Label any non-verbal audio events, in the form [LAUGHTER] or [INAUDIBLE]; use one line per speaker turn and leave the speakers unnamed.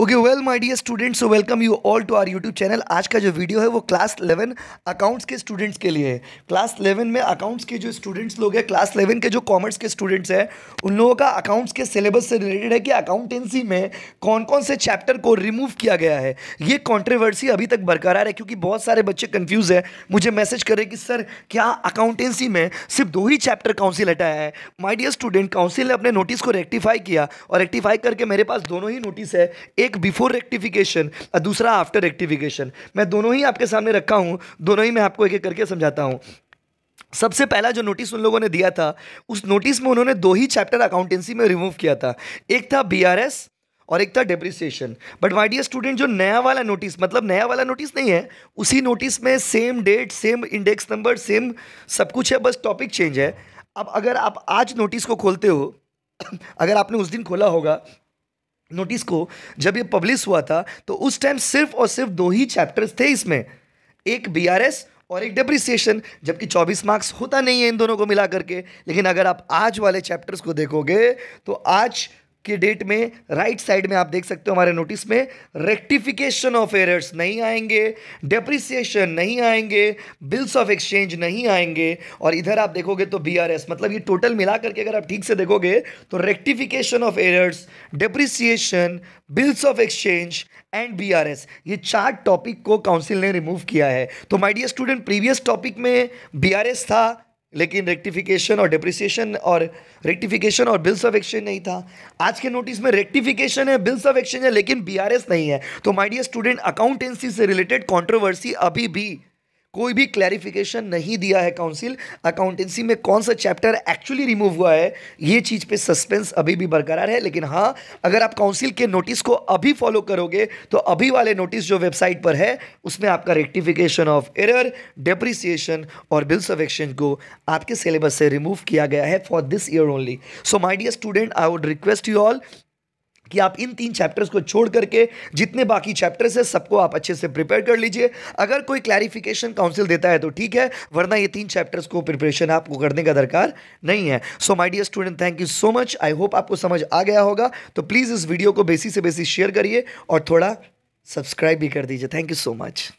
okay well my dear students so welcome you all to our YouTube channel आज का जो video है वो क्लास 11 अकाउंट्स के स्टूडेंट्स के लिए है क्लास 11 में अकाउंट्स के जो स्टूडेंट्स लोग हैं क्लास 11 के जो कॉमर्स के स्टूडेंट्स हैं उन लोगों का अकाउंट्स के सिलेबस से रिलेटेड है कि अकाउंटेंसी में कौन कौन से चैप्टर को रिमूव किया गया है ये कॉन्ट्रोवर्सी अभी तक बरकरार है क्योंकि बहुत सारे बच्चे कन्फ्यूज़ है मुझे मैसेज करें कि सर क्या अकाउंटेंसी में सिर्फ दो ही चैप्टर काउंसिल हटाया है माई डियर स्टूडेंट काउंसिल ने अपने नोटिस को रेक्टिफाई किया और रेक्टिफाई करके मेरे पास दोनों ही नोटिस है एक बिफोर रेक्टिफिकेशन और दूसरा आफ्टर रेक्टिफिकेशन मैं दोनों ही आपके सामने रखा हूँ दोनों ही मैं आपको एक एक करके समझाता हूँ सबसे पहला जो नोटिस उन लोगों ने दिया था उस नोटिस में उन्होंने दो ही चैप्टर अकाउंटेंसी में रिमूव किया था एक था बी और एक था depreciation but my dear student जो नया वाला नोटिस मतलब नया वाला नोटिस नहीं है उसी नोटिस में same date same index number same सब कुछ है बस टॉपिक चेंज है अब अगर आप आज नोटिस को खोलते हो [COUGHS] अगर आपने उस दिन खोला होगा नोटिस को जब ये पब्लिश हुआ था तो उस टाइम सिर्फ और सिर्फ दो ही चैप्टर्स थे इसमें एक बी और एक डेप्रिसिएशन जबकि 24 मार्क्स होता नहीं है इन दोनों को मिला करके लेकिन अगर आप आज वाले चैप्टर्स को देखोगे तो आज की डेट में राइट right साइड में आप देख सकते हो हमारे नोटिस में रेक्टिफिकेशन ऑफ एरर्स नहीं आएंगे डेप्रिसिएशन नहीं आएंगे बिल्स ऑफ एक्सचेंज नहीं आएंगे और इधर आप देखोगे तो बी मतलब ये टोटल मिला करके अगर आप ठीक से देखोगे तो rectification of errors depreciation bills of exchange and B R S ये चार टॉपिक को काउंसिल ने रिमूव किया है तो my dear dear student previous topic में बी आर एस था लेकिन रेक्टिफिकेशन और डिप्रिसिएशन और रेक्टिफिकेशन और बिल्स ऑफ एक्सचेंज नहीं था आज के नोटिस में रेक्टिफिकेशन है बिल्स ऑफ एक्सचेंज है लेकिन बीआरएस नहीं है तो माय डियर स्टूडेंट अकाउंटेंसी से रिलेटेड कंट्रोवर्सी अभी भी कोई भी क्लैरिफिकेशन नहीं दिया है काउंसिल अकाउंटेंसी में कौन सा चैप्टर एक्चुअली रिमूव हुआ है ये चीज़ पे सस्पेंस अभी भी बरकरार है लेकिन हाँ अगर आप काउंसिल के नोटिस को अभी फॉलो करोगे तो अभी वाले नोटिस जो वेबसाइट पर है उसमें आपका रेक्टिफिकेशन ऑफ एरर डेप्रिसिएशन और बिल्स ऑफ एक्सचेंज को आपके सिलेबस से रिमूव किया गया है for this year only so my dear student I would request you all कि आप इन तीन चैप्टर्स को छोड़ करके जितने बाकी चैप्टर्स हैं सबको आप अच्छे से प्रिपेयर कर लीजिए अगर कोई क्लैरिफिकेशन काउंसिल देता है तो ठीक है वरना ये तीन चैप्टर्स को प्रिपरेशन आपको करने का दरकार नहीं है so my dear student thank you so much I hope आपको समझ आ गया होगा तो प्लीज़ इस वीडियो को बेसी से बेसी शेयर करिए और थोड़ा सब्सक्राइब भी कर दीजिए थैंक यू सो मच